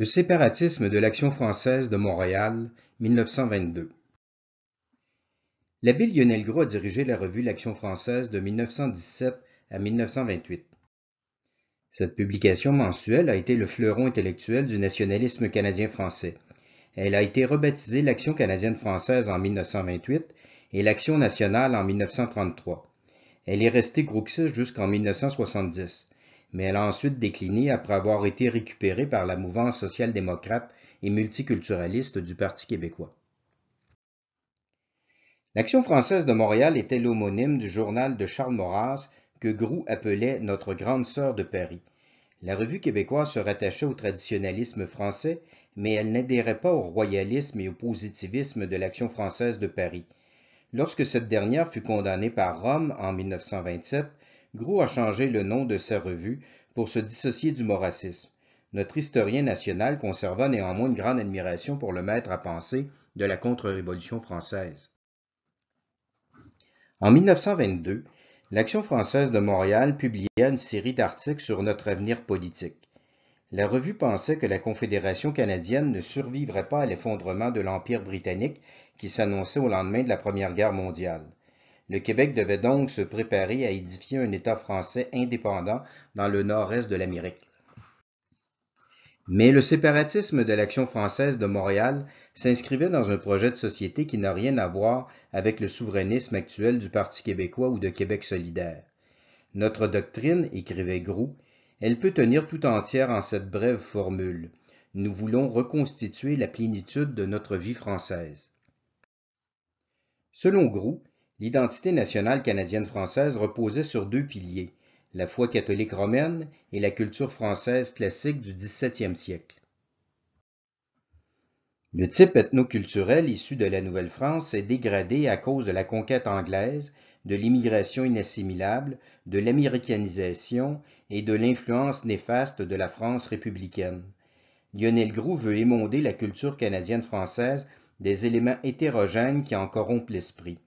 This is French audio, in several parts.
Le séparatisme de l'Action française de Montréal, 1922. L'abbé Lionel Gros a dirigé la revue L'Action française de 1917 à 1928. Cette publication mensuelle a été le fleuron intellectuel du nationalisme canadien-français. Elle a été rebaptisée l'Action canadienne-française en 1928 et l'Action nationale en 1933. Elle est restée grouxiste jusqu'en 1970 mais elle a ensuite décliné après avoir été récupérée par la mouvance social-démocrate et multiculturaliste du Parti québécois. L'Action française de Montréal était l'homonyme du journal de Charles Maurras que Groux appelait Notre grande sœur de Paris. La revue québécoise se rattachait au traditionnalisme français, mais elle n'adhérait pas au royalisme et au positivisme de l'Action française de Paris. Lorsque cette dernière fut condamnée par Rome en 1927, Gros a changé le nom de sa revue pour se dissocier du moracisme. Notre historien national conserva néanmoins une grande admiration pour le maître à penser de la contre-révolution française. En 1922, l'Action française de Montréal publia une série d'articles sur notre avenir politique. La revue pensait que la Confédération canadienne ne survivrait pas à l'effondrement de l'Empire britannique qui s'annonçait au lendemain de la Première Guerre mondiale. Le Québec devait donc se préparer à édifier un État français indépendant dans le nord-est de l'Amérique. Mais le séparatisme de l'Action française de Montréal s'inscrivait dans un projet de société qui n'a rien à voir avec le souverainisme actuel du Parti québécois ou de Québec solidaire. Notre doctrine, écrivait Groux, elle peut tenir tout entière en cette brève formule. Nous voulons reconstituer la plénitude de notre vie française. Selon Groux, L'identité nationale canadienne-française reposait sur deux piliers, la foi catholique romaine et la culture française classique du XVIIe siècle. Le type ethnoculturel issu de la Nouvelle-France s'est dégradé à cause de la conquête anglaise, de l'immigration inassimilable, de l'américanisation et de l'influence néfaste de la France républicaine. Lionel Groux veut émonder la culture canadienne-française des éléments hétérogènes qui en corrompent l'esprit.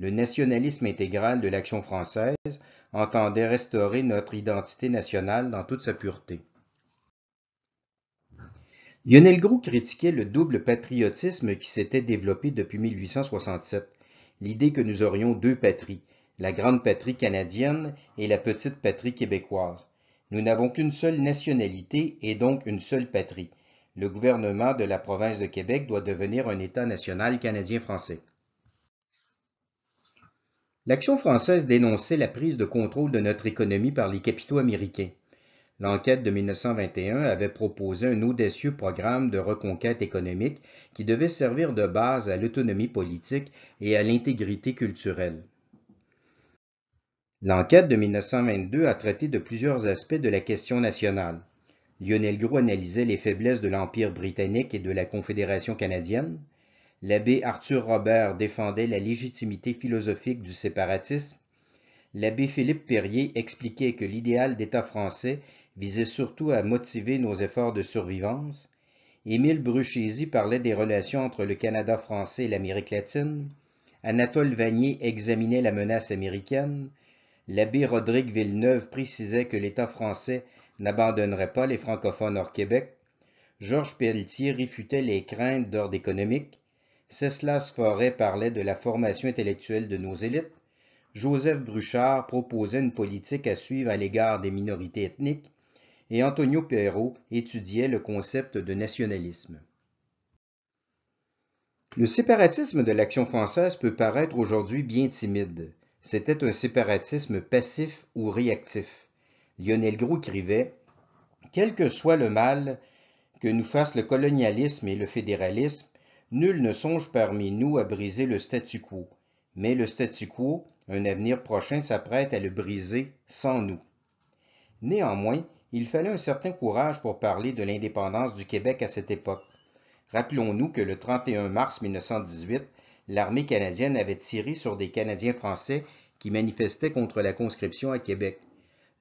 Le nationalisme intégral de l'Action française entendait restaurer notre identité nationale dans toute sa pureté. Lionel Groux critiquait le double patriotisme qui s'était développé depuis 1867, l'idée que nous aurions deux patries, la grande patrie canadienne et la petite patrie québécoise. Nous n'avons qu'une seule nationalité et donc une seule patrie. Le gouvernement de la province de Québec doit devenir un État national canadien-français. L'Action française dénonçait la prise de contrôle de notre économie par les capitaux américains. L'enquête de 1921 avait proposé un audacieux programme de reconquête économique qui devait servir de base à l'autonomie politique et à l'intégrité culturelle. L'enquête de 1922 a traité de plusieurs aspects de la question nationale. Lionel Gros analysait les faiblesses de l'Empire britannique et de la Confédération canadienne. L'abbé Arthur Robert défendait la légitimité philosophique du séparatisme. L'abbé Philippe Perrier expliquait que l'idéal d'État français visait surtout à motiver nos efforts de survivance. Émile Bruchesi parlait des relations entre le Canada français et l'Amérique latine. Anatole Vanier examinait la menace américaine. L'abbé Rodrigue Villeneuve précisait que l'État français n'abandonnerait pas les francophones hors Québec. Georges Pelletier réfutait les craintes d'ordre économique. Ceslas Forêt parlait de la formation intellectuelle de nos élites, Joseph Bruchard proposait une politique à suivre à l'égard des minorités ethniques, et Antonio Perrot étudiait le concept de nationalisme. Le séparatisme de l'action française peut paraître aujourd'hui bien timide. C'était un séparatisme passif ou réactif. Lionel Gros écrivait Quel que soit le mal que nous fassent le colonialisme et le fédéralisme, Nul ne songe parmi nous à briser le statu quo, mais le statu quo, un avenir prochain s'apprête à le briser sans nous. Néanmoins, il fallait un certain courage pour parler de l'indépendance du Québec à cette époque. Rappelons-nous que le 31 mars 1918, l'armée canadienne avait tiré sur des Canadiens français qui manifestaient contre la conscription à Québec.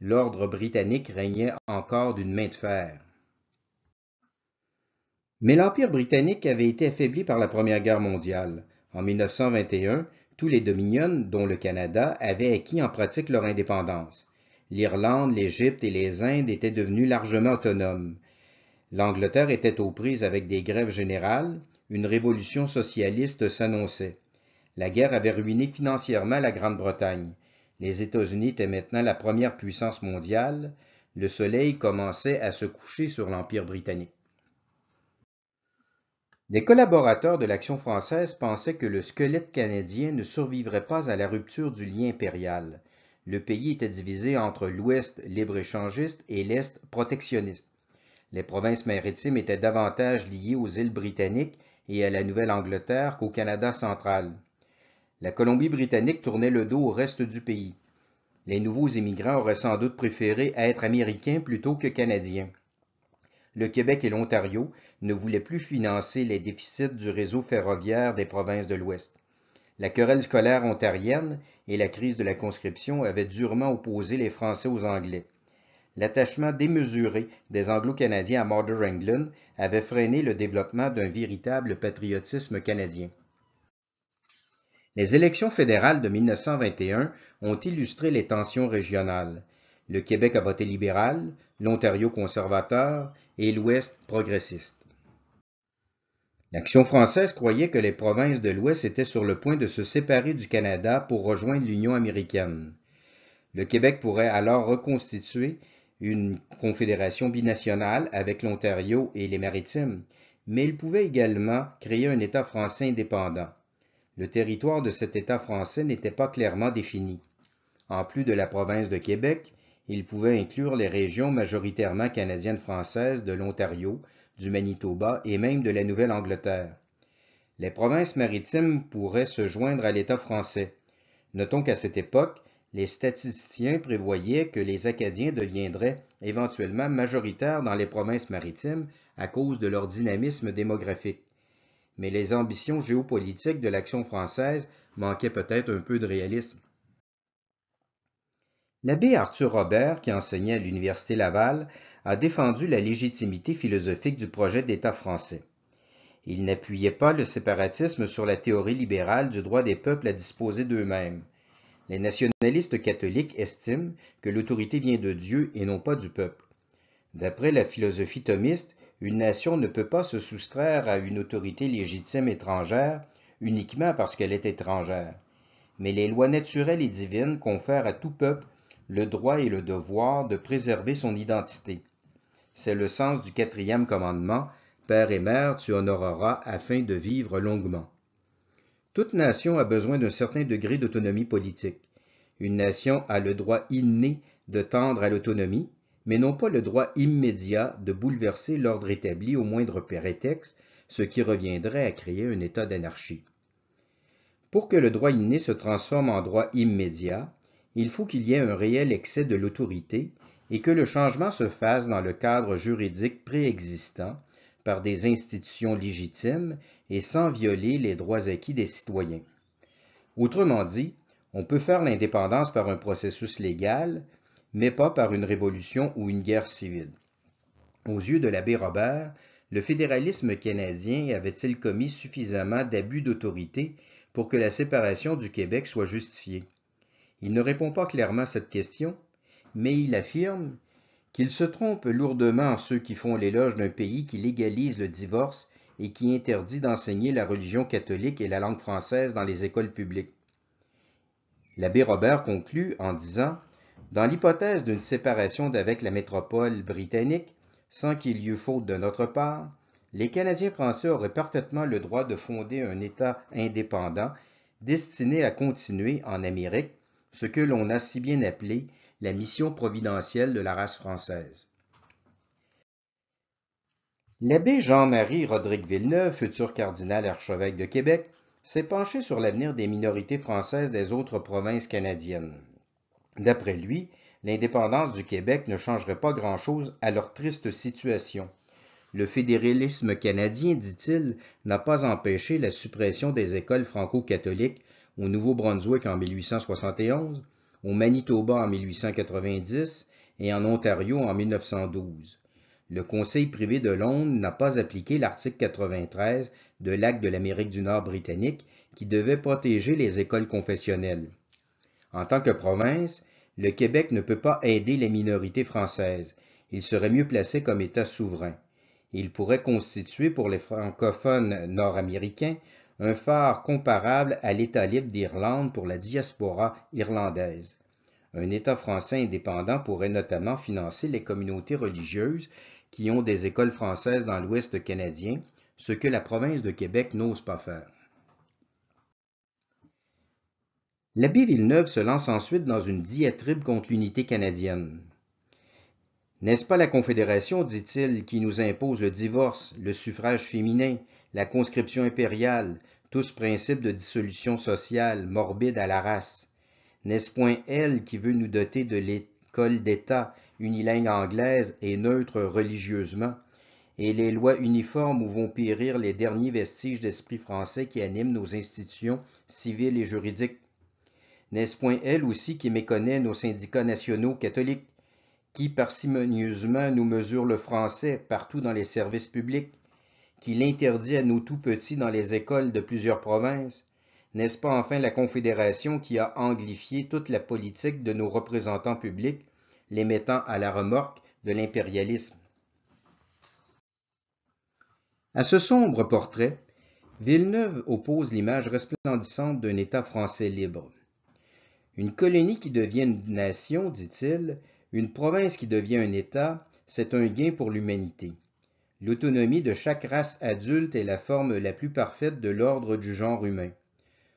L'ordre britannique régnait encore d'une main de fer. Mais l'Empire britannique avait été affaibli par la Première Guerre mondiale. En 1921, tous les dominions, dont le Canada, avaient acquis en pratique leur indépendance. L'Irlande, l'Égypte et les Indes étaient devenus largement autonomes. L'Angleterre était aux prises avec des grèves générales, une révolution socialiste s'annonçait. La guerre avait ruiné financièrement la Grande-Bretagne. Les États-Unis étaient maintenant la première puissance mondiale, le soleil commençait à se coucher sur l'Empire britannique. Des collaborateurs de l'Action française pensaient que le squelette canadien ne survivrait pas à la rupture du lien impérial. Le pays était divisé entre l'Ouest libre-échangiste et l'Est protectionniste. Les provinces maritimes étaient davantage liées aux îles britanniques et à la Nouvelle-Angleterre qu'au Canada central. La Colombie-Britannique tournait le dos au reste du pays. Les nouveaux immigrants auraient sans doute préféré être américains plutôt que canadiens le Québec et l'Ontario ne voulaient plus financer les déficits du réseau ferroviaire des provinces de l'Ouest. La querelle scolaire ontarienne et la crise de la conscription avaient durement opposé les Français aux Anglais. L'attachement démesuré des Anglo-Canadiens à Mother England avait freiné le développement d'un véritable patriotisme canadien. Les élections fédérales de 1921 ont illustré les tensions régionales. Le Québec a voté libéral, l'Ontario conservateur et l'Ouest progressiste. L'Action française croyait que les provinces de l'Ouest étaient sur le point de se séparer du Canada pour rejoindre l'Union américaine. Le Québec pourrait alors reconstituer une confédération binationale avec l'Ontario et les Maritimes, mais il pouvait également créer un État français indépendant. Le territoire de cet État français n'était pas clairement défini. En plus de la province de Québec, il pouvait inclure les régions majoritairement canadiennes françaises de l'Ontario, du Manitoba et même de la Nouvelle-Angleterre. Les provinces maritimes pourraient se joindre à l'État français. Notons qu'à cette époque, les statisticiens prévoyaient que les Acadiens deviendraient éventuellement majoritaires dans les provinces maritimes à cause de leur dynamisme démographique. Mais les ambitions géopolitiques de l'action française manquaient peut-être un peu de réalisme. L'abbé Arthur Robert, qui enseignait à l'Université Laval, a défendu la légitimité philosophique du projet d'État français. Il n'appuyait pas le séparatisme sur la théorie libérale du droit des peuples à disposer d'eux-mêmes. Les nationalistes catholiques estiment que l'autorité vient de Dieu et non pas du peuple. D'après la philosophie thomiste, une nation ne peut pas se soustraire à une autorité légitime étrangère uniquement parce qu'elle est étrangère. Mais les lois naturelles et divines confèrent à tout peuple le droit et le devoir de préserver son identité. C'est le sens du quatrième commandement, Père et Mère, tu honoreras afin de vivre longuement. Toute nation a besoin d'un certain degré d'autonomie politique. Une nation a le droit inné de tendre à l'autonomie, mais non pas le droit immédiat de bouleverser l'ordre établi au moindre prétexte, ce qui reviendrait à créer un état d'anarchie. Pour que le droit inné se transforme en droit immédiat, il faut qu'il y ait un réel excès de l'autorité et que le changement se fasse dans le cadre juridique préexistant par des institutions légitimes et sans violer les droits acquis des citoyens. Autrement dit, on peut faire l'indépendance par un processus légal, mais pas par une révolution ou une guerre civile. Aux yeux de l'abbé Robert, le fédéralisme canadien avait-il commis suffisamment d'abus d'autorité pour que la séparation du Québec soit justifiée? Il ne répond pas clairement à cette question, mais il affirme qu'il se trompe lourdement ceux qui font l'éloge d'un pays qui légalise le divorce et qui interdit d'enseigner la religion catholique et la langue française dans les écoles publiques. L'abbé Robert conclut en disant Dans l'hypothèse d'une séparation d'avec la métropole britannique, sans qu'il y eût faute de notre part, les Canadiens français auraient parfaitement le droit de fonder un État indépendant destiné à continuer en Amérique ce que l'on a si bien appelé la mission providentielle de la race française. L'abbé Jean-Marie Rodrigue Villeneuve, futur cardinal archevêque de Québec, s'est penché sur l'avenir des minorités françaises des autres provinces canadiennes. D'après lui, l'indépendance du Québec ne changerait pas grand-chose à leur triste situation. Le fédéralisme canadien, dit-il, n'a pas empêché la suppression des écoles franco-catholiques au Nouveau-Brunswick en 1871, au Manitoba en 1890 et en Ontario en 1912. Le Conseil privé de Londres n'a pas appliqué l'article 93 de l'Acte de l'Amérique du Nord britannique qui devait protéger les écoles confessionnelles. En tant que province, le Québec ne peut pas aider les minorités françaises. Il serait mieux placé comme État souverain. Il pourrait constituer pour les francophones nord-américains un phare comparable à l'État libre d'Irlande pour la diaspora irlandaise. Un État français indépendant pourrait notamment financer les communautés religieuses qui ont des écoles françaises dans l'Ouest canadien, ce que la province de Québec n'ose pas faire. L'abbé Villeneuve se lance ensuite dans une diatribe contre l'unité canadienne. N'est-ce pas la Confédération, dit-il, qui nous impose le divorce, le suffrage féminin, la conscription impériale, tous ce principe de dissolution sociale morbide à la race. N'est-ce point elle qui veut nous doter de l'école d'État unilingue anglaise et neutre religieusement, et les lois uniformes où vont périr les derniers vestiges d'esprit français qui animent nos institutions civiles et juridiques? N'est-ce point elle aussi qui méconnaît nos syndicats nationaux catholiques, qui parcimonieusement nous mesure le français partout dans les services publics, qui l'interdit à nos tout-petits dans les écoles de plusieurs provinces, n'est-ce pas enfin la Confédération qui a anglifié toute la politique de nos représentants publics, les mettant à la remorque de l'impérialisme À ce sombre portrait, Villeneuve oppose l'image resplendissante d'un État français libre. Une colonie qui devient une nation, dit-il, une province qui devient un État, c'est un gain pour l'humanité. L'autonomie de chaque race adulte est la forme la plus parfaite de l'ordre du genre humain.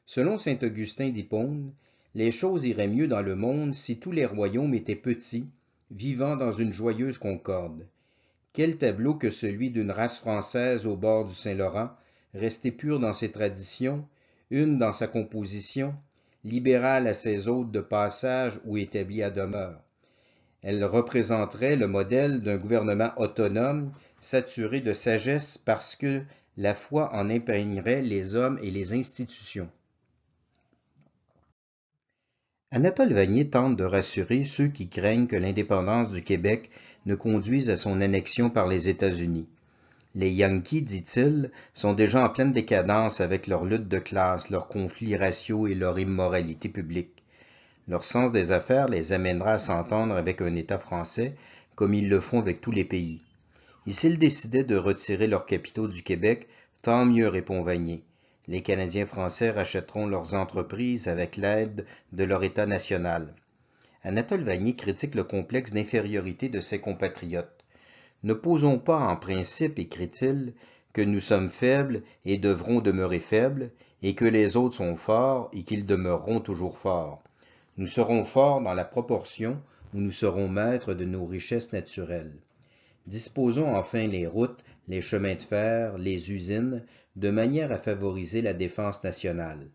Selon saint Augustin d'Hippone, les choses iraient mieux dans le monde si tous les royaumes étaient petits, vivant dans une joyeuse concorde. Quel tableau que celui d'une race française au bord du Saint-Laurent, restée pure dans ses traditions, une dans sa composition, libérale à ses hôtes de passage ou établie à demeure. Elle représenterait le modèle d'un gouvernement autonome saturé de sagesse parce que la foi en imprégnerait les hommes et les institutions. Anatole Vanier tente de rassurer ceux qui craignent que l'indépendance du Québec ne conduise à son annexion par les États-Unis. Les Yankees, dit-il, sont déjà en pleine décadence avec leur lutte de classe, leurs conflits raciaux et leur immoralité publique. Leur sens des affaires les amènera à s'entendre avec un État français, comme ils le font avec tous les pays. Et s'ils décidaient de retirer leurs capitaux du Québec, tant mieux, répond Vanier. Les Canadiens français rachèteront leurs entreprises avec l'aide de leur État national. Anatole Vanier critique le complexe d'infériorité de ses compatriotes. Ne posons pas en principe, écrit-il, que nous sommes faibles et devrons demeurer faibles, et que les autres sont forts et qu'ils demeureront toujours forts. Nous serons forts dans la proportion où nous serons maîtres de nos richesses naturelles. Disposons enfin les routes, les chemins de fer, les usines, de manière à favoriser la défense nationale.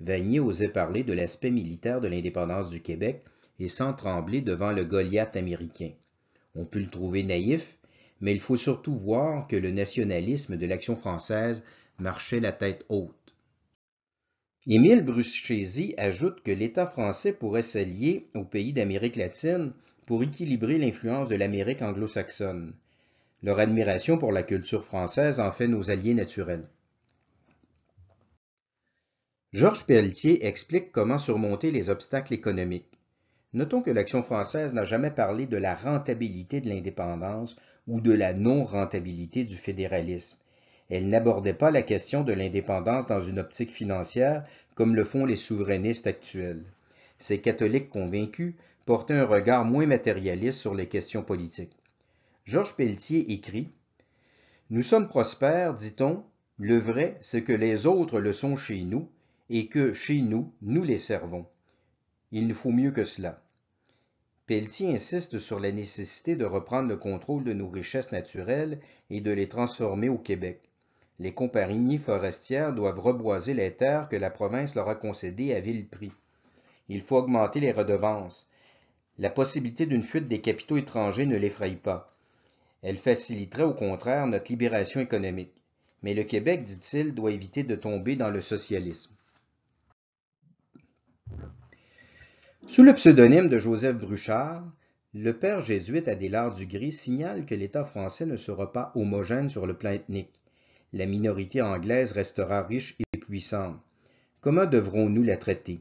Vanier osait parler de l'aspect militaire de l'indépendance du Québec et sans trembler devant le Goliath américain. On peut le trouver naïf, mais il faut surtout voir que le nationalisme de l'action française marchait la tête haute. Émile Bruschesi ajoute que l'État français pourrait s'allier aux pays d'Amérique latine pour équilibrer l'influence de l'Amérique anglo-saxonne. Leur admiration pour la culture française en fait nos alliés naturels. Georges Pelletier explique comment surmonter les obstacles économiques. Notons que l'action française n'a jamais parlé de la rentabilité de l'indépendance ou de la non-rentabilité du fédéralisme. Elle n'abordait pas la question de l'indépendance dans une optique financière comme le font les souverainistes actuels. Ces catholiques convaincus porter un regard moins matérialiste sur les questions politiques. Georges Pelletier écrit Nous sommes prospères, dit-on, le vrai, c'est que les autres le sont chez nous et que chez nous, nous les servons. Il nous faut mieux que cela. Pelletier insiste sur la nécessité de reprendre le contrôle de nos richesses naturelles et de les transformer au Québec. Les compagnies forestières doivent reboiser les terres que la province leur a concédées à vil prix. Il faut augmenter les redevances, la possibilité d'une fuite des capitaux étrangers ne l'effraie pas. Elle faciliterait au contraire notre libération économique. Mais le Québec, dit-il, doit éviter de tomber dans le socialisme. Sous le pseudonyme de Joseph Bruchard, le père jésuite Adélard Gris signale que l'État français ne sera pas homogène sur le plan ethnique. La minorité anglaise restera riche et puissante. Comment devrons-nous la traiter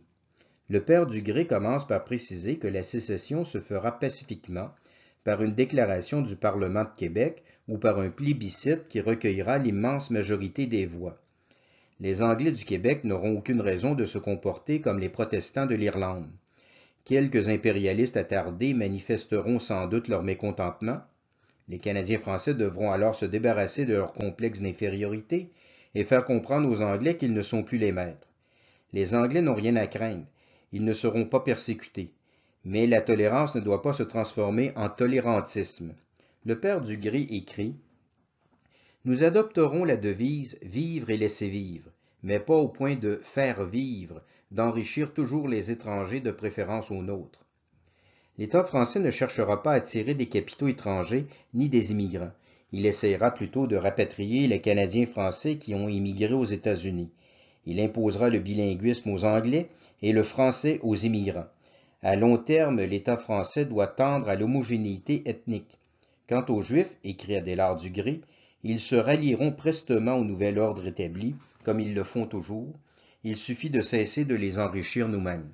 le père Dugré commence par préciser que la sécession se fera pacifiquement par une déclaration du Parlement de Québec ou par un plébiscite qui recueillera l'immense majorité des voix. Les Anglais du Québec n'auront aucune raison de se comporter comme les protestants de l'Irlande. Quelques impérialistes attardés manifesteront sans doute leur mécontentement. Les Canadiens français devront alors se débarrasser de leur complexe d'infériorité et faire comprendre aux Anglais qu'ils ne sont plus les maîtres. Les Anglais n'ont rien à craindre ils ne seront pas persécutés. Mais la tolérance ne doit pas se transformer en tolérantisme. Le père du Gris écrit Nous adopterons la devise vivre et laisser vivre, mais pas au point de faire vivre, d'enrichir toujours les étrangers de préférence aux nôtres. L'État français ne cherchera pas à tirer des capitaux étrangers ni des immigrants. Il essaiera plutôt de rapatrier les Canadiens français qui ont immigré aux États-Unis. Il imposera le bilinguisme aux Anglais et le français aux immigrants. À long terme, l'État français doit tendre à l'homogénéité ethnique. Quant aux Juifs, écrit Adélard Dugré, ils se rallieront prestement au nouvel ordre établi, comme ils le font toujours. Il suffit de cesser de les enrichir nous-mêmes.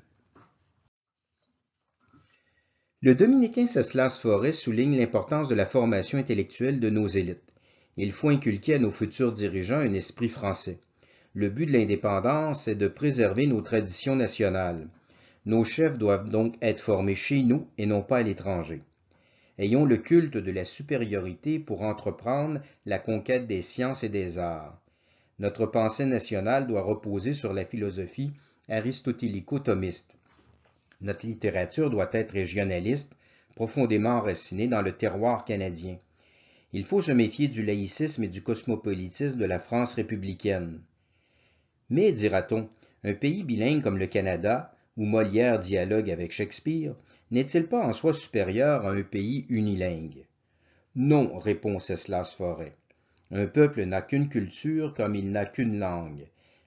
Le dominicain Ceslas Forêt souligne l'importance de la formation intellectuelle de nos élites. Il faut inculquer à nos futurs dirigeants un esprit français. Le but de l'indépendance est de préserver nos traditions nationales. Nos chefs doivent donc être formés chez nous et non pas à l'étranger. Ayons le culte de la supériorité pour entreprendre la conquête des sciences et des arts. Notre pensée nationale doit reposer sur la philosophie aristotélico-thomiste. Notre littérature doit être régionaliste, profondément enracinée dans le terroir canadien. Il faut se méfier du laïcisme et du cosmopolitisme de la France républicaine. Mais, dira-t-on, un pays bilingue comme le Canada, où Molière dialogue avec Shakespeare, n'est-il pas en soi supérieur à un pays unilingue Non, répond Ceslas Forêt. Un peuple n'a qu'une culture comme il n'a qu'une langue.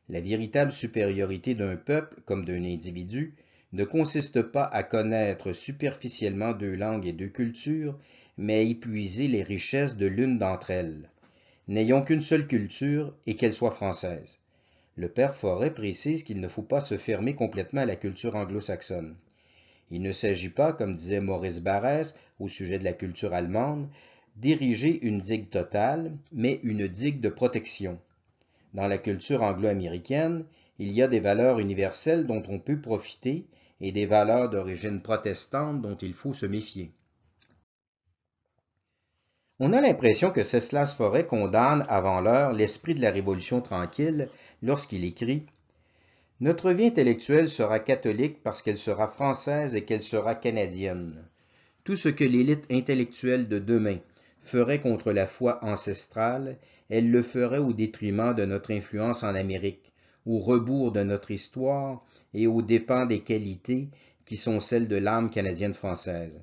La véritable supériorité d'un peuple, comme d'un individu, ne consiste pas à connaître superficiellement deux langues et deux cultures, mais à épuiser les richesses de l'une d'entre elles. N'ayons qu'une seule culture et qu'elle soit française. Le père Forêt précise qu'il ne faut pas se fermer complètement à la culture anglo-saxonne. Il ne s'agit pas, comme disait Maurice Barrès au sujet de la culture allemande, d'ériger une digue totale, mais une digue de protection. Dans la culture anglo-américaine, il y a des valeurs universelles dont on peut profiter et des valeurs d'origine protestante dont il faut se méfier. On a l'impression que Ceslas Forêt condamne avant l'heure l'esprit de la Révolution tranquille lorsqu'il écrit Notre vie intellectuelle sera catholique parce qu'elle sera française et qu'elle sera canadienne. Tout ce que l'élite intellectuelle de demain ferait contre la foi ancestrale, elle le ferait au détriment de notre influence en Amérique, au rebours de notre histoire et au dépens des qualités qui sont celles de l'âme canadienne-française.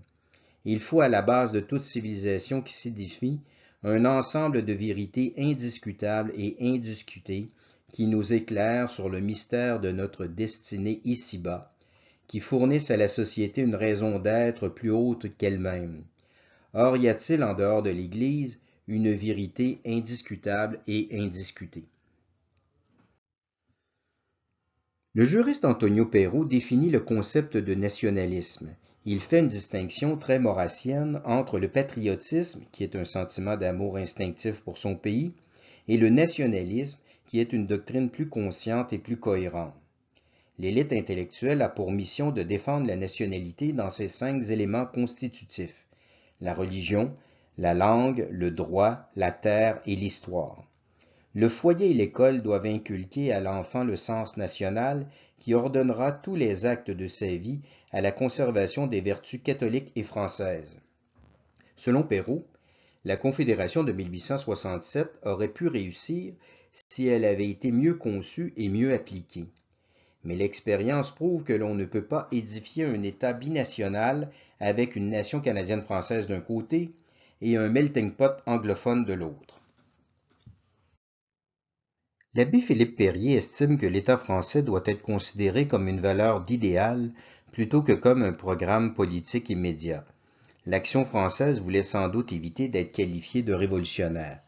Il faut à la base de toute civilisation qui s'édifie un ensemble de vérités indiscutables et indiscutées qui nous éclaire sur le mystère de notre destinée ici-bas, qui fournissent à la société une raison d'être plus haute qu'elle-même. Or, y a-t-il en dehors de l'Église une vérité indiscutable et indiscutée Le juriste Antonio Perro définit le concept de nationalisme. Il fait une distinction très morassienne entre le patriotisme, qui est un sentiment d'amour instinctif pour son pays, et le nationalisme, qui est une doctrine plus consciente et plus cohérente. L'élite intellectuelle a pour mission de défendre la nationalité dans ses cinq éléments constitutifs, la religion, la langue, le droit, la terre et l'histoire. Le foyer et l'école doivent inculquer à l'enfant le sens national qui ordonnera tous les actes de sa vie à la conservation des vertus catholiques et françaises. Selon Perrault, la Confédération de 1867 aurait pu réussir si elle avait été mieux conçue et mieux appliquée. Mais l'expérience prouve que l'on ne peut pas édifier un État binational avec une nation canadienne-française d'un côté et un melting pot anglophone de l'autre. L'abbé Philippe Perrier estime que l'État français doit être considéré comme une valeur d'idéal plutôt que comme un programme politique immédiat. L'action française voulait sans doute éviter d'être qualifiée de révolutionnaire.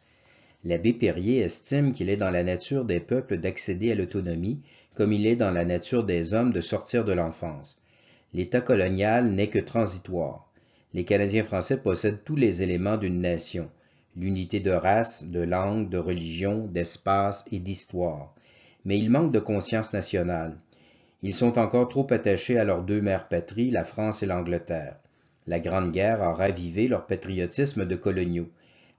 L'abbé Perrier estime qu'il est dans la nature des peuples d'accéder à l'autonomie, comme il est dans la nature des hommes de sortir de l'enfance. L'État colonial n'est que transitoire. Les Canadiens français possèdent tous les éléments d'une nation, l'unité de race, de langue, de religion, d'espace et d'histoire. Mais ils manquent de conscience nationale. Ils sont encore trop attachés à leurs deux mères patries, la France et l'Angleterre. La Grande Guerre a ravivé leur patriotisme de coloniaux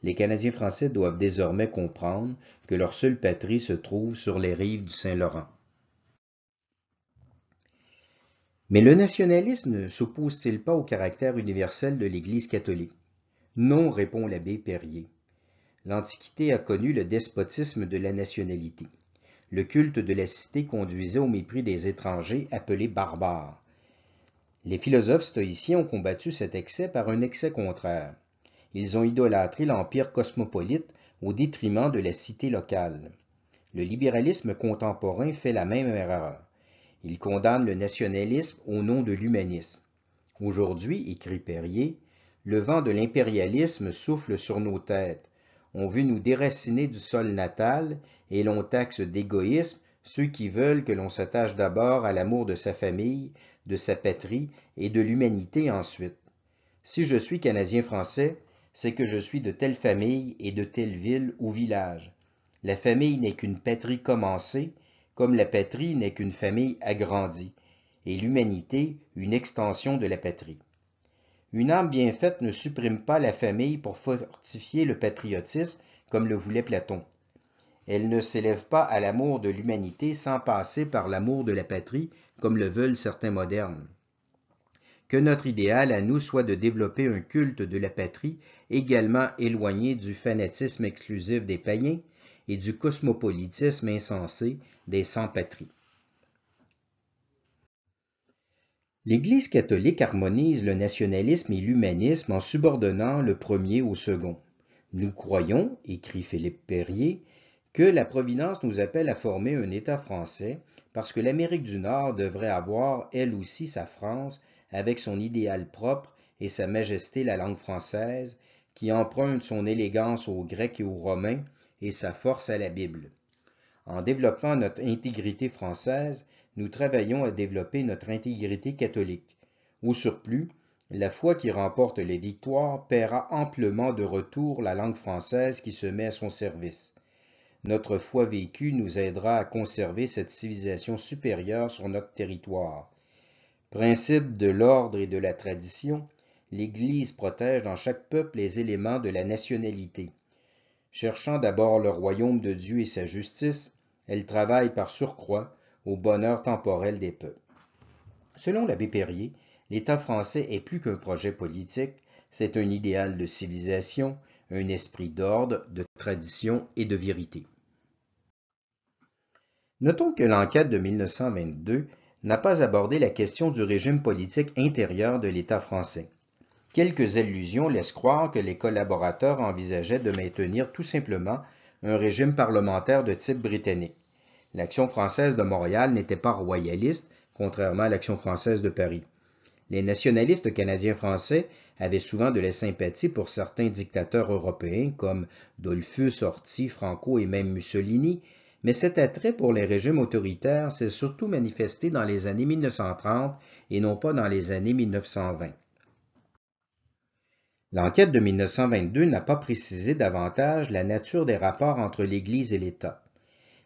les Canadiens français doivent désormais comprendre que leur seule patrie se trouve sur les rives du Saint-Laurent. Mais le nationalisme ne s'oppose-t-il pas au caractère universel de l'Église catholique Non, répond l'abbé Perrier. L'Antiquité a connu le despotisme de la nationalité. Le culte de la cité conduisait au mépris des étrangers appelés barbares. Les philosophes stoïciens ont combattu cet excès par un excès contraire ils ont idolâtré l'empire cosmopolite au détriment de la cité locale. Le libéralisme contemporain fait la même erreur. Il condamne le nationalisme au nom de l'humanisme. Aujourd'hui, écrit Perrier, le vent de l'impérialisme souffle sur nos têtes. On veut nous déraciner du sol natal et l'on taxe d'égoïsme ceux qui veulent que l'on s'attache d'abord à l'amour de sa famille, de sa patrie et de l'humanité ensuite. Si je suis Canadien français, c'est que je suis de telle famille et de telle ville ou village. La famille n'est qu'une patrie commencée, comme la patrie n'est qu'une famille agrandie, et l'humanité une extension de la patrie. Une âme bien faite ne supprime pas la famille pour fortifier le patriotisme, comme le voulait Platon. Elle ne s'élève pas à l'amour de l'humanité sans passer par l'amour de la patrie, comme le veulent certains modernes que notre idéal à nous soit de développer un culte de la patrie également éloigné du fanatisme exclusif des païens et du cosmopolitisme insensé des sans patrie L'Église catholique harmonise le nationalisme et l'humanisme en subordonnant le premier au second. Nous croyons, écrit Philippe Perrier, que la Providence nous appelle à former un État français parce que l'Amérique du Nord devrait avoir, elle aussi, sa France avec son idéal propre et sa majesté la langue française, qui emprunte son élégance aux Grecs et aux Romains et sa force à la Bible. En développant notre intégrité française, nous travaillons à développer notre intégrité catholique. Au surplus, la foi qui remporte les victoires paiera amplement de retour la langue française qui se met à son service. Notre foi vécue nous aidera à conserver cette civilisation supérieure sur notre territoire. Principe de l'ordre et de la tradition, l'Église protège dans chaque peuple les éléments de la nationalité. Cherchant d'abord le royaume de Dieu et sa justice, elle travaille par surcroît au bonheur temporel des peuples. Selon l'abbé Perrier, l'État français est plus qu'un projet politique, c'est un idéal de civilisation, un esprit d'ordre, de tradition et de vérité. Notons que l'enquête de 1922 n'a pas abordé la question du régime politique intérieur de l'État français. Quelques allusions laissent croire que les collaborateurs envisageaient de maintenir tout simplement un régime parlementaire de type britannique. L'action française de Montréal n'était pas royaliste, contrairement à l'action française de Paris. Les nationalistes canadiens-français avaient souvent de la sympathie pour certains dictateurs européens comme Dolphus, Ortiz, Franco et même Mussolini, mais cet attrait pour les régimes autoritaires s'est surtout manifesté dans les années 1930 et non pas dans les années 1920. L'enquête de 1922 n'a pas précisé davantage la nature des rapports entre l'Église et l'État.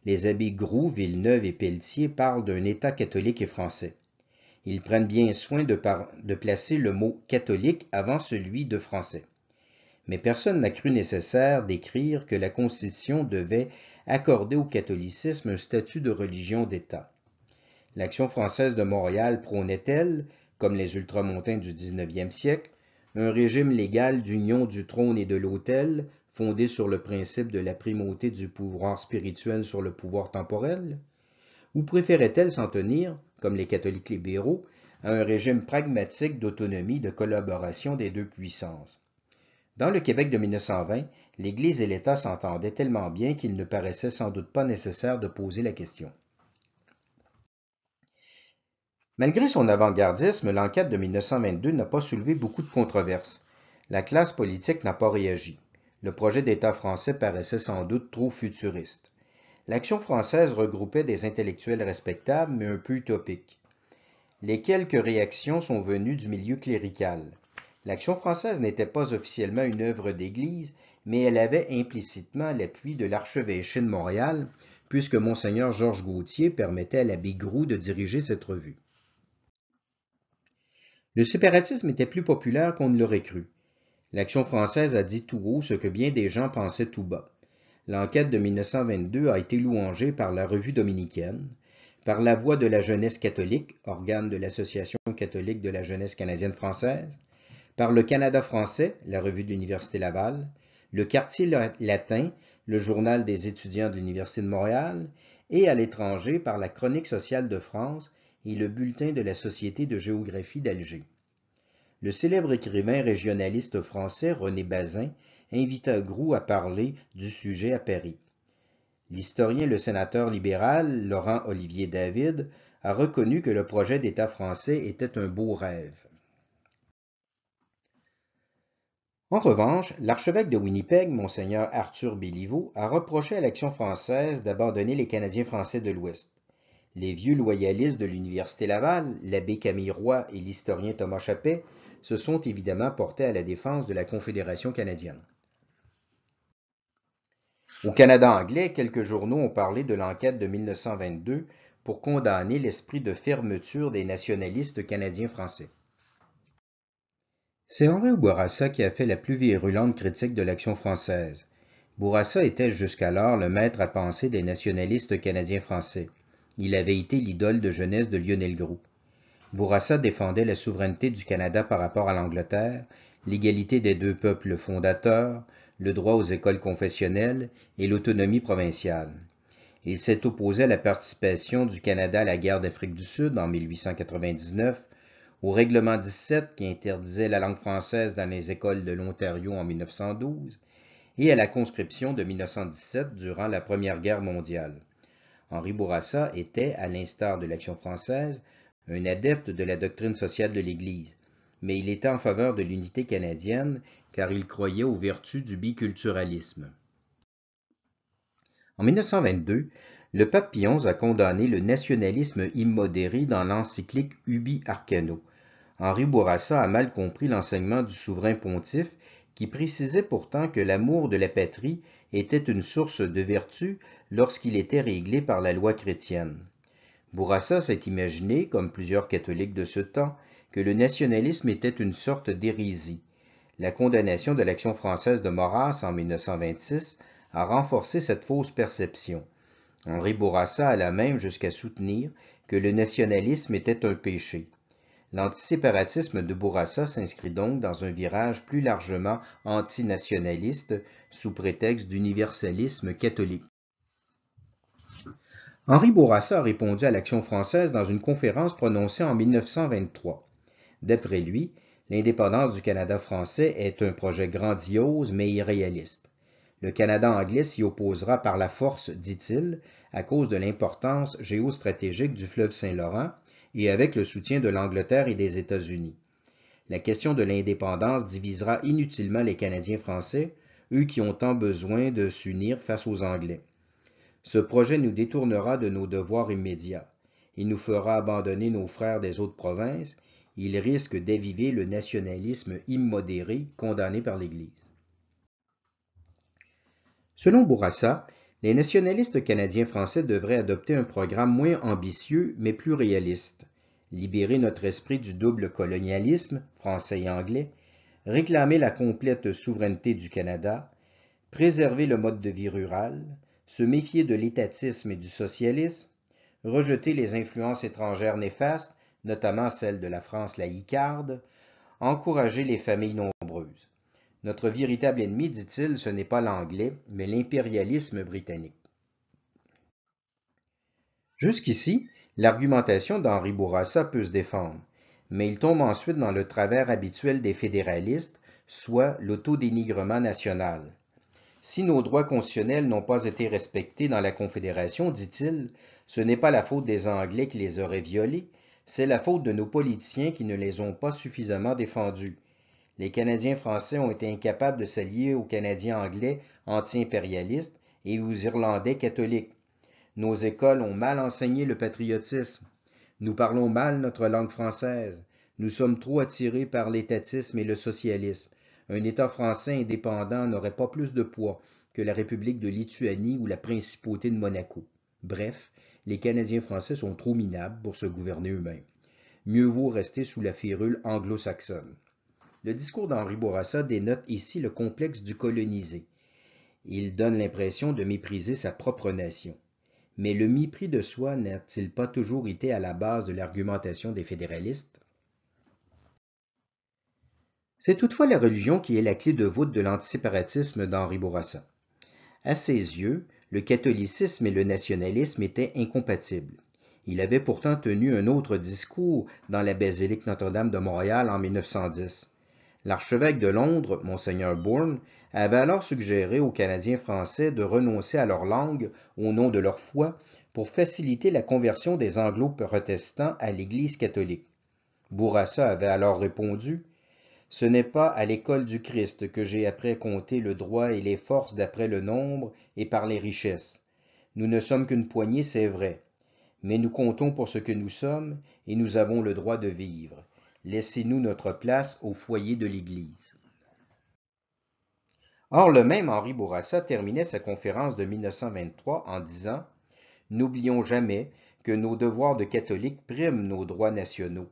Les abbés Groux, Villeneuve et Pelletier parlent d'un État catholique et français. Ils prennent bien soin de, de placer le mot catholique avant celui de français mais personne n'a cru nécessaire d'écrire que la Constitution devait Accorder au catholicisme un statut de religion d'État. L'Action française de Montréal prônait-elle, comme les ultramontains du XIXe siècle, un régime légal d'union du trône et de l'autel fondé sur le principe de la primauté du pouvoir spirituel sur le pouvoir temporel Ou préférait-elle s'en tenir, comme les catholiques libéraux, à un régime pragmatique d'autonomie de collaboration des deux puissances dans le Québec de 1920, l'Église et l'État s'entendaient tellement bien qu'il ne paraissait sans doute pas nécessaire de poser la question. Malgré son avant-gardisme, l'enquête de 1922 n'a pas soulevé beaucoup de controverses. La classe politique n'a pas réagi. Le projet d'État français paraissait sans doute trop futuriste. L'action française regroupait des intellectuels respectables mais un peu utopiques. Les quelques réactions sont venues du milieu clérical. L'Action française n'était pas officiellement une œuvre d'Église, mais elle avait implicitement l'appui de l'archevêché de Montréal, puisque monseigneur Georges Gauthier permettait à l'abbé Groux de diriger cette revue. Le séparatisme était plus populaire qu'on ne l'aurait cru. L'Action française a dit tout haut ce que bien des gens pensaient tout bas. L'enquête de 1922 a été louangée par la Revue dominicaine, par la voix de la jeunesse catholique, organe de l'Association catholique de la jeunesse canadienne française, par le Canada français, la revue de l'Université Laval, le quartier latin, le journal des étudiants de l'Université de Montréal, et à l'étranger par la Chronique sociale de France et le bulletin de la Société de géographie d'Alger. Le célèbre écrivain régionaliste français René Bazin invita Groux à parler du sujet à Paris. L'historien et le sénateur libéral Laurent Olivier David a reconnu que le projet d'État français était un beau rêve. En revanche, l'archevêque de Winnipeg, Mgr Arthur Béliveau, a reproché à l'action française d'abandonner les Canadiens français de l'Ouest. Les vieux loyalistes de l'Université Laval, l'abbé Camille Roy et l'historien Thomas Chappé, se sont évidemment portés à la défense de la Confédération canadienne. Au Canada anglais, quelques journaux ont parlé de l'enquête de 1922 pour condamner l'esprit de fermeture des nationalistes canadiens français. C'est Henri Bourassa qui a fait la plus virulente critique de l'action française. Bourassa était jusqu'alors le maître à penser des nationalistes canadiens-français. Il avait été l'idole de jeunesse de Lionel Groux. Bourassa défendait la souveraineté du Canada par rapport à l'Angleterre, l'égalité des deux peuples fondateurs, le droit aux écoles confessionnelles et l'autonomie provinciale. Il s'est opposé à la participation du Canada à la guerre d'Afrique du Sud en 1899 au règlement 17 qui interdisait la langue française dans les écoles de l'Ontario en 1912 et à la conscription de 1917 durant la Première Guerre mondiale. Henri Bourassa était, à l'instar de l'Action française, un adepte de la doctrine sociale de l'Église, mais il était en faveur de l'unité canadienne car il croyait aux vertus du biculturalisme. En 1922, le pape a condamné le nationalisme immodéré dans l'encyclique Ubi Arcano, Henri Bourassa a mal compris l'enseignement du souverain pontife qui précisait pourtant que l'amour de la patrie était une source de vertu lorsqu'il était réglé par la loi chrétienne. Bourassa s'est imaginé, comme plusieurs catholiques de ce temps, que le nationalisme était une sorte d'hérésie. La condamnation de l'action française de Maurras en 1926 a renforcé cette fausse perception. Henri Bourassa alla même jusqu'à soutenir que le nationalisme était un péché. L'antiséparatisme de Bourassa s'inscrit donc dans un virage plus largement antinationaliste sous prétexte d'universalisme catholique. Henri Bourassa a répondu à l'action française dans une conférence prononcée en 1923. D'après lui, l'indépendance du Canada français est un projet grandiose mais irréaliste. Le Canada anglais s'y opposera par la force, dit-il, à cause de l'importance géostratégique du fleuve Saint-Laurent et avec le soutien de l'Angleterre et des États-Unis. La question de l'indépendance divisera inutilement les Canadiens français, eux qui ont tant besoin de s'unir face aux Anglais. Ce projet nous détournera de nos devoirs immédiats. Il nous fera abandonner nos frères des autres provinces. Il risque d'aviver le nationalisme immodéré condamné par l'Église. Selon Bourassa, les nationalistes canadiens-français devraient adopter un programme moins ambitieux mais plus réaliste, libérer notre esprit du double colonialisme, français et anglais, réclamer la complète souveraineté du Canada, préserver le mode de vie rural, se méfier de l'étatisme et du socialisme, rejeter les influences étrangères néfastes, notamment celles de la France laïcarde, encourager les familles nombreuses. Notre véritable ennemi, dit-il, ce n'est pas l'anglais, mais l'impérialisme britannique. Jusqu'ici, l'argumentation d'Henri Bourassa peut se défendre, mais il tombe ensuite dans le travers habituel des fédéralistes, soit l'autodénigrement national. Si nos droits constitutionnels n'ont pas été respectés dans la Confédération, dit-il, ce n'est pas la faute des Anglais qui les auraient violés, c'est la faute de nos politiciens qui ne les ont pas suffisamment défendus. Les Canadiens français ont été incapables de s'allier aux Canadiens anglais anti-impérialistes et aux Irlandais catholiques. Nos écoles ont mal enseigné le patriotisme. Nous parlons mal notre langue française. Nous sommes trop attirés par l'étatisme et le socialisme. Un État français indépendant n'aurait pas plus de poids que la République de Lituanie ou la Principauté de Monaco. Bref, les Canadiens français sont trop minables pour se gouverner eux-mêmes. Mieux vaut rester sous la férule anglo-saxonne. Le discours d'Henri Bourassa dénote ici le complexe du colonisé. Il donne l'impression de mépriser sa propre nation. Mais le mépris de soi n'a-t-il pas toujours été à la base de l'argumentation des fédéralistes C'est toutefois la religion qui est la clé de voûte de l'antiséparatisme d'Henri Bourassa. À ses yeux, le catholicisme et le nationalisme étaient incompatibles. Il avait pourtant tenu un autre discours dans la basilique Notre-Dame de Montréal en 1910. L'archevêque de Londres, monseigneur Bourne, avait alors suggéré aux Canadiens français de renoncer à leur langue au nom de leur foi pour faciliter la conversion des anglo-protestants à l'Église catholique. Bourassa avait alors répondu Ce n'est pas à l'école du Christ que j'ai après compté le droit et les forces d'après le nombre et par les richesses. Nous ne sommes qu'une poignée, c'est vrai, mais nous comptons pour ce que nous sommes et nous avons le droit de vivre. Laissez-nous notre place au foyer de l'Église. Or, le même Henri Bourassa terminait sa conférence de 1923 en disant N'oublions jamais que nos devoirs de catholiques priment nos droits nationaux,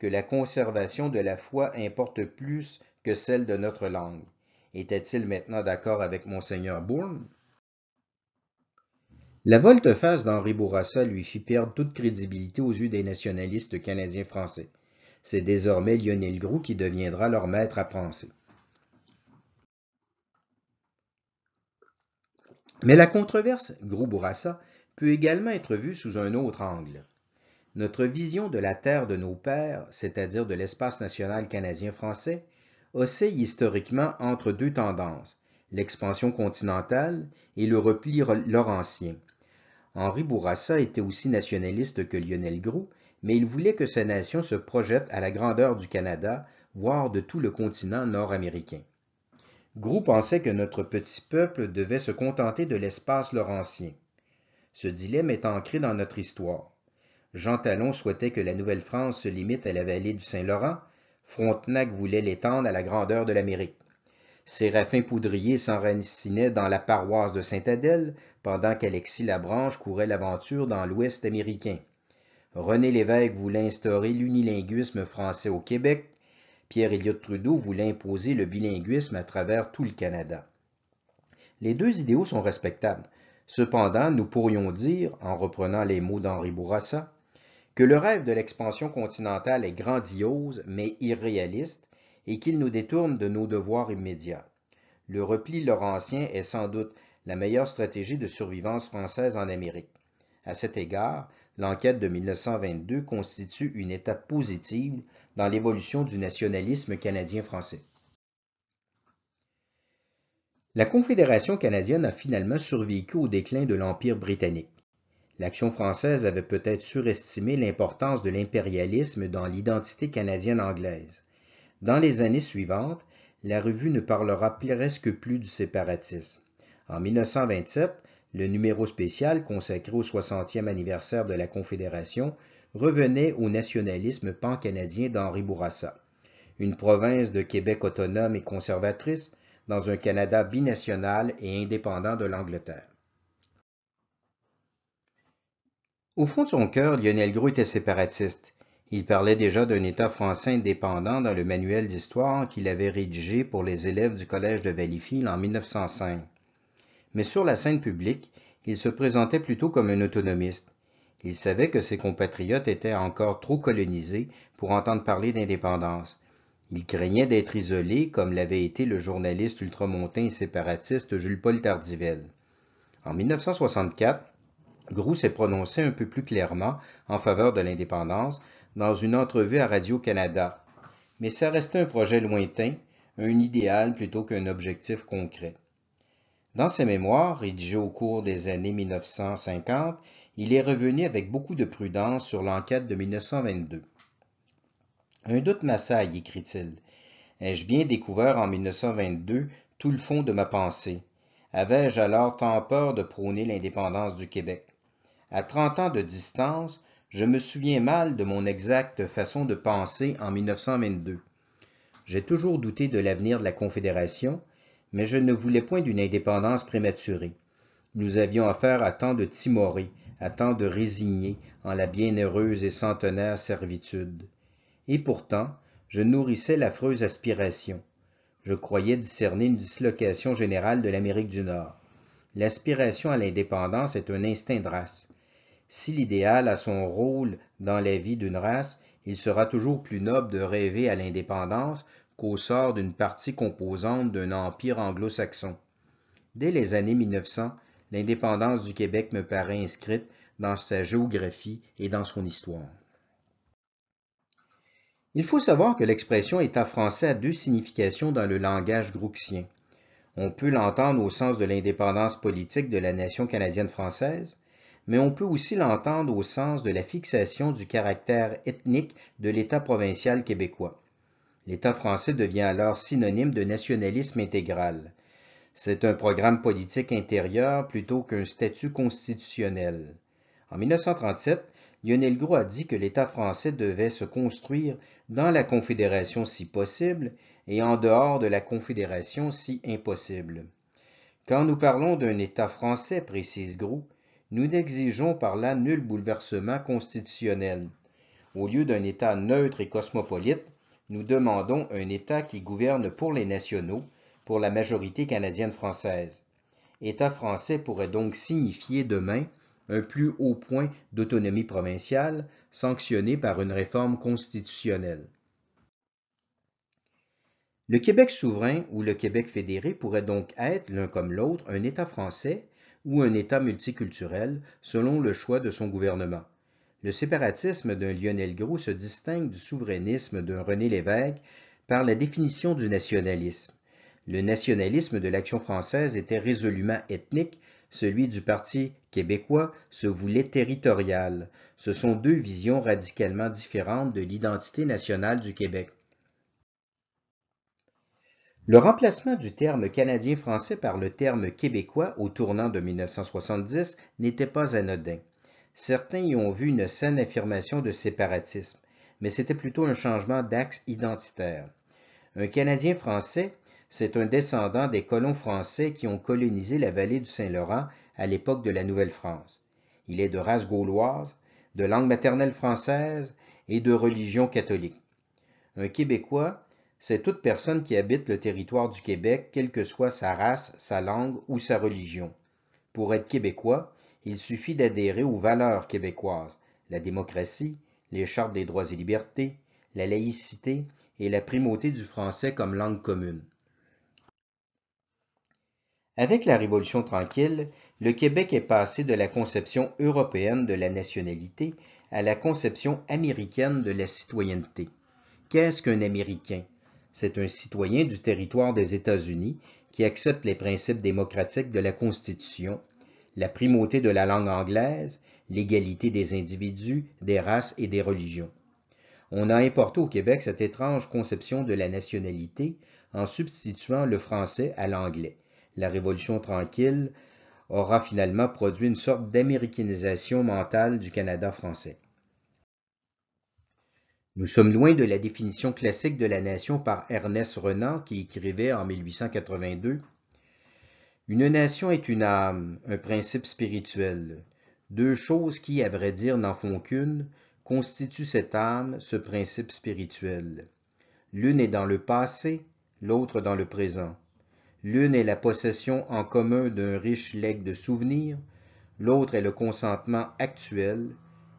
que la conservation de la foi importe plus que celle de notre langue. Était-il maintenant d'accord avec Monseigneur Bourne La volte-face d'Henri Bourassa lui fit perdre toute crédibilité aux yeux des nationalistes canadiens-français. C'est désormais Lionel Groux qui deviendra leur maître à penser. Mais la controverse Groux-Bourassa peut également être vue sous un autre angle. Notre vision de la terre de nos pères, c'est-à-dire de l'espace national canadien-français, oscille historiquement entre deux tendances, l'expansion continentale et le repli laurentien. Henri Bourassa était aussi nationaliste que Lionel Groux, mais il voulait que sa nation se projette à la grandeur du Canada, voire de tout le continent nord-américain. Gros pensait que notre petit peuple devait se contenter de l'espace laurentien. Ce dilemme est ancré dans notre histoire. Jean Talon souhaitait que la Nouvelle-France se limite à la vallée du Saint-Laurent, Frontenac voulait l'étendre à la grandeur de l'Amérique. Séraphin Poudrier s'enracinait dans la paroisse de Sainte-Adèle, pendant qu'Alexis Labranche courait l'aventure dans l'Ouest américain. René Lévesque voulait instaurer l'unilinguisme français au Québec. Pierre Elliott Trudeau voulait imposer le bilinguisme à travers tout le Canada. Les deux idéaux sont respectables. Cependant, nous pourrions dire, en reprenant les mots d'Henri Bourassa, que le rêve de l'expansion continentale est grandiose mais irréaliste et qu'il nous détourne de nos devoirs immédiats. Le repli laurentien est sans doute la meilleure stratégie de survivance française en Amérique. À cet égard, L'enquête de 1922 constitue une étape positive dans l'évolution du nationalisme canadien-français. La Confédération canadienne a finalement survécu au déclin de l'Empire britannique. L'action française avait peut-être surestimé l'importance de l'impérialisme dans l'identité canadienne-anglaise. Dans les années suivantes, la revue ne parlera presque plus du séparatisme. En 1927, le numéro spécial consacré au 60e anniversaire de la Confédération revenait au nationalisme pan-canadien d'Henri Bourassa. Une province de Québec autonome et conservatrice dans un Canada binational et indépendant de l'Angleterre. Au fond de son cœur, Lionel Gros était séparatiste. Il parlait déjà d'un État français indépendant dans le manuel d'histoire qu'il avait rédigé pour les élèves du Collège de Valleyfield en 1905 mais sur la scène publique, il se présentait plutôt comme un autonomiste. Il savait que ses compatriotes étaient encore trop colonisés pour entendre parler d'indépendance. Il craignait d'être isolé, comme l'avait été le journaliste ultramontain et séparatiste Jules-Paul Tardivelle. En 1964, Groux s'est prononcé un peu plus clairement en faveur de l'indépendance dans une entrevue à Radio-Canada, mais ça restait un projet lointain, un idéal plutôt qu'un objectif concret. Dans ses mémoires, rédigées au cours des années 1950, il est revenu avec beaucoup de prudence sur l'enquête de 1922. Un doute m'assaille, écrit-il. Ai-je bien découvert en 1922 tout le fond de ma pensée? Avais-je alors tant peur de prôner l'indépendance du Québec? À trente ans de distance, je me souviens mal de mon exacte façon de penser en 1922. J'ai toujours douté de l'avenir de la Confédération, mais je ne voulais point d'une indépendance prématurée. Nous avions affaire à tant de timorés, à tant de résignés, en la bienheureuse et centenaire servitude. Et pourtant, je nourrissais l'affreuse aspiration. Je croyais discerner une dislocation générale de l'Amérique du Nord. L'aspiration à l'indépendance est un instinct de race. Si l'idéal a son rôle dans la vie d'une race, il sera toujours plus noble de rêver à l'indépendance qu'au sort d'une partie composante d'un empire anglo-saxon. Dès les années 1900, l'indépendance du Québec me paraît inscrite dans sa géographie et dans son histoire. Il faut savoir que l'expression État français a deux significations dans le langage grouxien. On peut l'entendre au sens de l'indépendance politique de la nation canadienne-française, mais on peut aussi l'entendre au sens de la fixation du caractère ethnique de l'État provincial québécois. L'État français devient alors synonyme de nationalisme intégral. C'est un programme politique intérieur plutôt qu'un statut constitutionnel. En 1937, Lionel Gros a dit que l'État français devait se construire dans la Confédération si possible et en dehors de la Confédération si impossible. Quand nous parlons d'un État français, précise Gros, nous n'exigeons par là nul bouleversement constitutionnel. Au lieu d'un État neutre et cosmopolite, nous demandons un État qui gouverne pour les nationaux, pour la majorité canadienne française. État français pourrait donc signifier demain un plus haut point d'autonomie provinciale sanctionné par une réforme constitutionnelle. Le Québec souverain ou le Québec fédéré pourrait donc être, l'un comme l'autre, un État français ou un État multiculturel selon le choix de son gouvernement. Le séparatisme d'un Lionel Gros se distingue du souverainisme d'un René Lévesque par la définition du nationalisme. Le nationalisme de l'Action française était résolument ethnique, celui du Parti québécois se voulait territorial. Ce sont deux visions radicalement différentes de l'identité nationale du Québec. Le remplacement du terme canadien-français par le terme québécois au tournant de 1970 n'était pas anodin certains y ont vu une saine affirmation de séparatisme, mais c'était plutôt un changement d'axe identitaire. Un Canadien français, c'est un descendant des colons français qui ont colonisé la vallée du Saint-Laurent à l'époque de la Nouvelle-France. Il est de race gauloise, de langue maternelle française et de religion catholique. Un Québécois, c'est toute personne qui habite le territoire du Québec, quelle que soit sa race, sa langue ou sa religion. Pour être Québécois, il suffit d'adhérer aux valeurs québécoises, la démocratie, les chartes des droits et libertés, la laïcité et la primauté du français comme langue commune. Avec la Révolution tranquille, le Québec est passé de la conception européenne de la nationalité à la conception américaine de la citoyenneté. Qu'est-ce qu'un Américain C'est un citoyen du territoire des États-Unis qui accepte les principes démocratiques de la Constitution la primauté de la langue anglaise, l'égalité des individus, des races et des religions. On a importé au Québec cette étrange conception de la nationalité en substituant le français à l'anglais. La Révolution tranquille aura finalement produit une sorte d'américanisation mentale du Canada français. Nous sommes loin de la définition classique de la nation par Ernest Renan qui écrivait en 1882 une nation est une âme, un principe spirituel. Deux choses qui, à vrai dire, n'en font qu'une, constituent cette âme, ce principe spirituel. L'une est dans le passé, l'autre dans le présent. L'une est la possession en commun d'un riche legs de souvenirs, l'autre est le consentement actuel,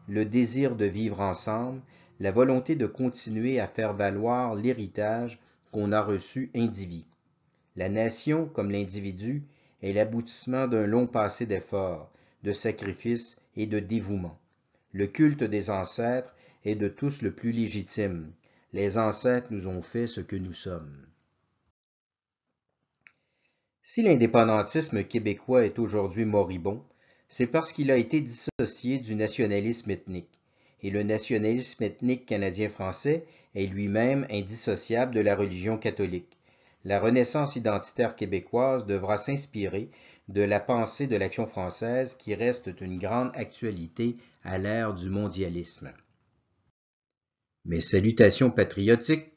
le désir de vivre ensemble, la volonté de continuer à faire valoir l'héritage qu'on a reçu individu. » La nation, comme l'individu, est l'aboutissement d'un long passé d'efforts, de sacrifices et de dévouement. Le culte des ancêtres est de tous le plus légitime. Les ancêtres nous ont fait ce que nous sommes. Si l'indépendantisme québécois est aujourd'hui moribond, c'est parce qu'il a été dissocié du nationalisme ethnique. Et le nationalisme ethnique canadien-français est lui-même indissociable de la religion catholique la renaissance identitaire québécoise devra s'inspirer de la pensée de l'action française qui reste une grande actualité à l'ère du mondialisme. Mes salutations patriotiques